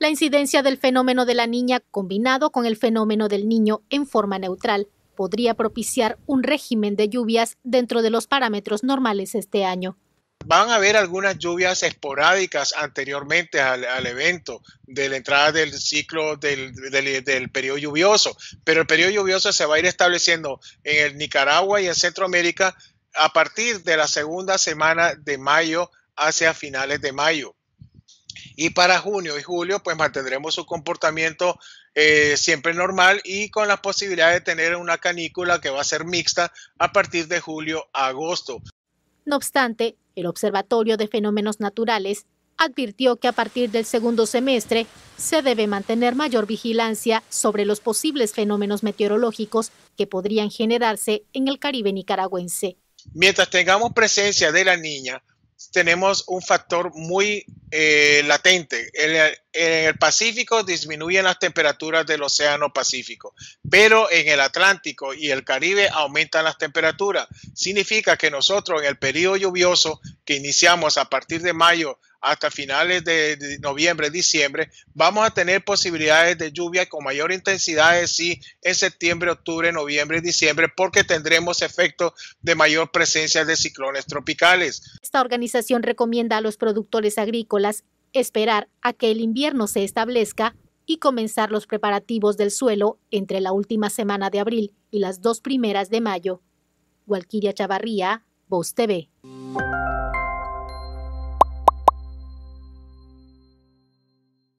La incidencia del fenómeno de la niña combinado con el fenómeno del niño en forma neutral podría propiciar un régimen de lluvias dentro de los parámetros normales este año van a haber algunas lluvias esporádicas anteriormente al, evento de la entrada del ciclo del, del, periodo lluvioso, pero el periodo lluvioso se va a ir estableciendo en el Nicaragua y en Centroamérica a partir de la segunda semana de mayo hacia finales de mayo. Y para junio y julio, pues mantendremos su comportamiento eh, siempre normal y con la posibilidad de tener una canícula que va a ser mixta a partir de julio a agosto. No obstante, el Observatorio de Fenómenos Naturales advirtió que a partir del segundo semestre se debe mantener mayor vigilancia sobre los posibles fenómenos meteorológicos que podrían generarse en el Caribe nicaragüense. Mientras tengamos presencia de la niña, tenemos un factor muy eh, latente. En el, en el, Pacífico disminuyen las temperaturas del Océano Pacífico, pero en el Atlántico y el Caribe aumentan las temperaturas. Significa que nosotros en el periodo lluvioso que iniciamos a partir de mayo hasta finales de noviembre, diciembre, vamos a tener posibilidades de lluvia con mayor intensidad, sí, en septiembre, octubre, noviembre, diciembre, porque tendremos efecto de mayor presencia de ciclones tropicales. Esta organización recomienda a los productores agrícolas esperar a que el invierno se establezca y comenzar los preparativos del suelo entre la última semana de abril y las dos primeras de mayo. Gualquiria Chavarría, Voz TV.